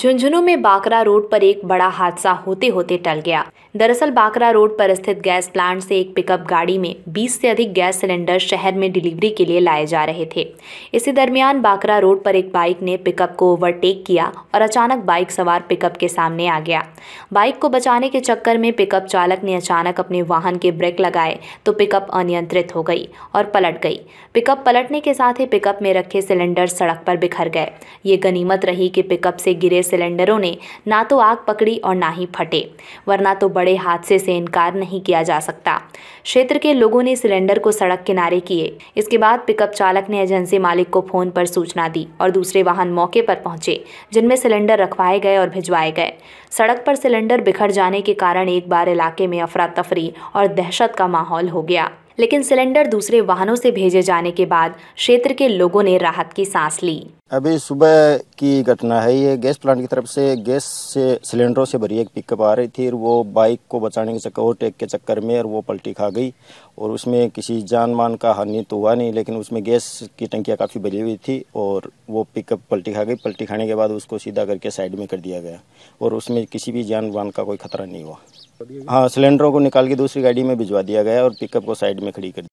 झुंझुनू में baccarat road पर एक बड़ा हादसा होते होते टल गया दरअसल बाकरा रोड पर स्थित गैस प्लांट से एक पिकअप गाड़ी में 20 से अधिक गैस सिलेंडर शहर में डिलीवरी के लिए लाए जा रहे थे इसी दरमियान बाकरा रोड पर एक बाइक ने पिकअप को ओवरटेक किया और अचानक बाइक सवार पिकअप के सामने आ गया बाइक को बचाने के चक्कर में पिकअप चालक ने अचानक अपने वाहन के ब्रेक लगाए तो पिकअप अनियंत्रित हो गई और पलट गई पिकअप पलटने के साथ ही पिकअप में रखे सिलेंडर सड़क पर बिखर गए ये गनीमत रही कि पिकअप से गिरे सिलेंडरों ने ना तो आग पकड़ी और ना ही फटे वरना तो बड़े हादसे से इनकार नहीं किया जा सकता क्षेत्र के लोगों ने सिलेंडर को सड़क किनारे किए इसके बाद पिकअप चालक ने एजेंसी मालिक को फोन पर सूचना दी और दूसरे वाहन मौके पर पहुंचे जिनमें सिलेंडर रखवाए गए और भिजवाए गए सड़क पर सिलेंडर बिखर जाने के कारण एक बार इलाके में अफरा तफरी और दहशत का माहौल हो गया लेकिन सिलेंडर दूसरे वाहनों से भेजे जाने के बाद क्षेत्र के लोगों ने राहत की सांस ली अभी सुबह की घटना है ये गैस प्लांट की तरफ से गैस से सिलेंडरों से भरी एक पिकअप आ रही थी और वो बाइक को बचाने के चक्कर ओवरटेक के चक्कर में और वो पलटी खा गई और उसमें किसी जान मान का हानि तो हुआ नहीं लेकिन उसमें गैस की टंकियाँ काफ़ी भरी हुई थी और वो पिकअप पलटी खा गई पलटी खाने के बाद उसको सीधा करके साइड में कर दिया गया और उसमें किसी भी जान वान का कोई खतरा नहीं हुआ हाँ सिलेंडरों को निकाल के दूसरी गाड़ी में भिजवा दिया गया और पिकअप को साइड में खड़ी कर